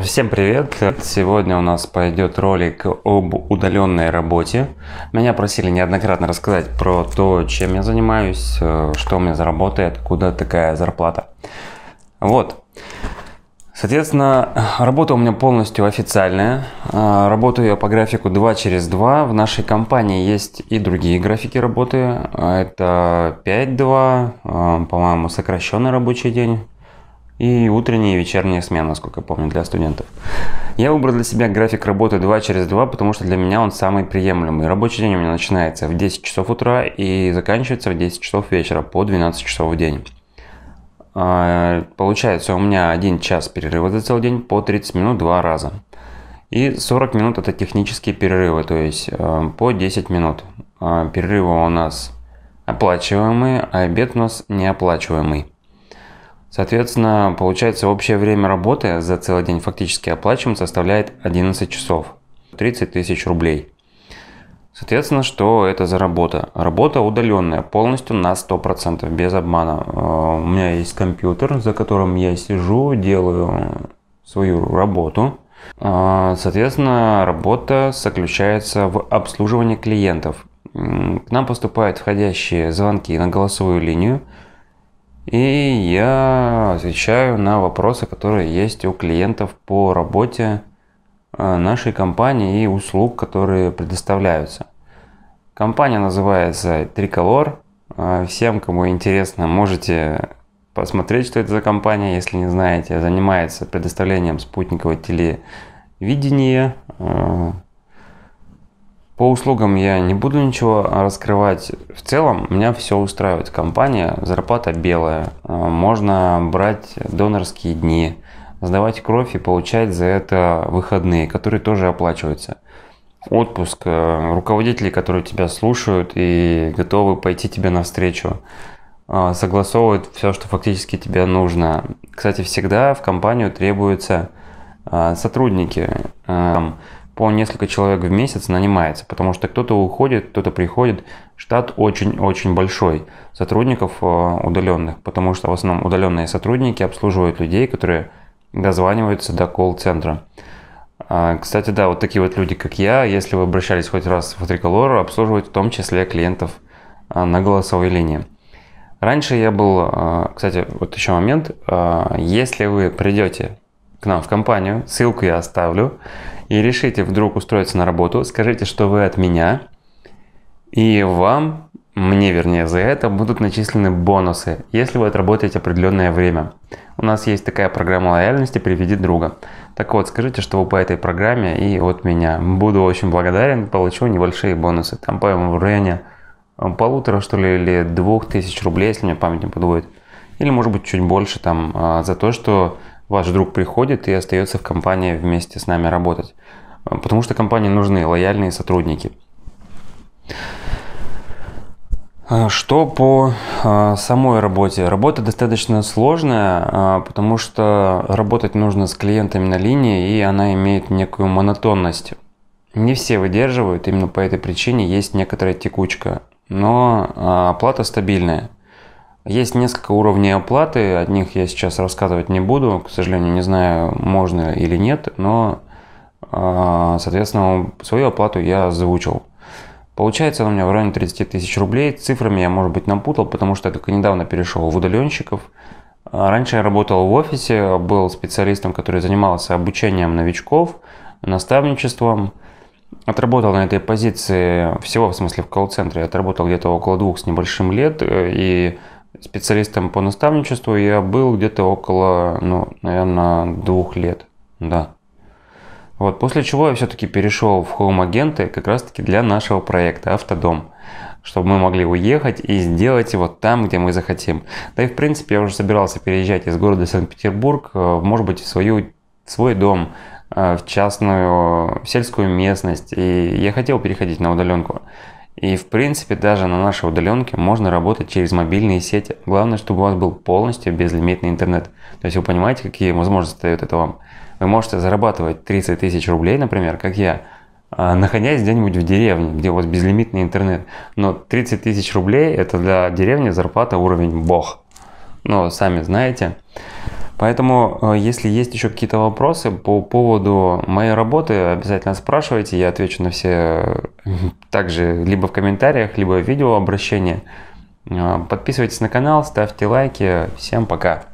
Всем привет! Сегодня у нас пойдет ролик об удаленной работе. Меня просили неоднократно рассказать про то, чем я занимаюсь, э, что у меня заработает, куда такая зарплата. Вот. Соответственно, работа у меня полностью официальная. Э, работаю я по графику 2 через 2. В нашей компании есть и другие графики работы. Э, это 5-2, по-моему, сокращенный рабочий день и утренняя и вечерняя смена, насколько я помню, для студентов. Я выбрал для себя график работы 2 через 2, потому что для меня он самый приемлемый. Рабочий день у меня начинается в 10 часов утра и заканчивается в 10 часов вечера по 12 часов в день. А, получается у меня 1 час перерыва за целый день по 30 минут два раза. И 40 минут это технические перерывы, то есть э, по 10 минут. А, перерывы у нас оплачиваемые, а обед у нас неоплачиваемый. Соответственно, получается общее время работы за целый день фактически оплачиваем составляет 11 часов, 30 тысяч рублей. Соответственно, что это за работа? Работа удаленная, полностью на 100%, без обмана. Э, у меня есть компьютер, за которым я сижу, делаю свою работу. Э, соответственно, работа заключается в обслуживании клиентов. К нам поступают входящие звонки на голосовую линию, и я отвечаю на вопросы, которые есть у клиентов по работе э, нашей компании и услуг, которые предоставляются. Компания называется Триколор. Э, всем, кому интересно, можете посмотреть, что это за компания, если не знаете. Занимается предоставлением спутникового телевидения, э, по услугам я не буду ничего раскрывать. В целом меня все устраивает. Компания, зарплата белая. А, можно брать донорские дни, сдавать кровь и получать за это выходные, которые тоже оплачиваются. Отпуск, э, руководители, которые тебя слушают и готовы пойти тебе навстречу а, согласовывают все, что фактически тебе нужно. Кстати, всегда в компанию требуются а, сотрудники э, по несколько человек в месяц нанимается, потому что кто-то уходит, кто-то приходит. Штат очень-очень большой сотрудников э, удаленных, потому что в основном удаленные сотрудники обслуживают людей, которые дозваниваются до колл-центра. А, кстати, да, вот такие вот люди, как я, если вы обращались хоть раз в Триколору, обслуживают в том числе клиентов а, на голосовой линии. Раньше я был, а, кстати, вот еще момент, если вы придете к нам в компанию, ссылку я оставлю, и решите вдруг устроиться на работу, скажите, что вы от меня, и вам, мне вернее, за это будут начислены бонусы, если вы отработаете определенное время. У нас есть такая программа лояльности «Приведи друга». Так вот, скажите, что вы по этой программе и от меня. Буду очень благодарен, получу небольшие бонусы. Там, по-моему, в районе э, полутора, что ли, или двух тысяч рублей, если мне память не подводит. Или, может быть, чуть больше там а, за то, что ваш друг приходит и остается в компании вместе с нами работать. Э, потому что компании нужны лояльные сотрудники. Э, что по э, самой работе? Работа достаточно сложная, потому что работать нужно с клиентами на линии, и она имеет некую монотонность. Не все выдерживают, именно по этой причине есть некоторая текучка, но оплата стабильная – есть несколько уровней оплаты, о них я сейчас рассказывать не буду, к сожалению, не знаю, можно или нет, но, а, соответственно, свою оплату я озвучил. Получается у меня в районе 30 тысяч рублей, цифрами я, может быть, напутал, потому что я только недавно перешел в удаленщиков. А, раньше я работал в офисе, был специалистом, который занимался обучением новичков, наставничеством. Отработал на этой позиции всего, в смысле в колл-центре, отработал где-то около двух с небольшим лет э, и специалистом по наставничеству я был где-то около, ну, наверное, двух лет. Да. Вот, после чего я все-таки перешел в Home агенты как раз-таки для нашего проекта «Автодом», чтобы мы могли уехать и сделать его там, где мы захотим. Да и, в принципе, я уже собирался переезжать из города Санкт-Петербург, э, может быть, в, свою, в свой дом, э, в частную, в э, сельскую местность, и я хотел переходить на удаленку. И в принципе даже на нашей удаленке можно работать через мобильные сети. Главное, чтобы у вас был полностью безлимитный интернет. То есть вы понимаете, какие возможности дает это вам. Вы можете зарабатывать 30 тысяч рублей, например, как я, а, находясь где-нибудь в деревне, где у вас безлимитный интернет. Но 30 тысяч рублей это для деревни зарплата уровень бог. Но сами знаете. Поэтому, э, если есть еще какие-то вопросы по поводу моей работы, обязательно спрашивайте, я отвечу на все э, также либо в комментариях, либо в видео обращение. Э, подписывайтесь на канал, ставьте лайки. Всем пока!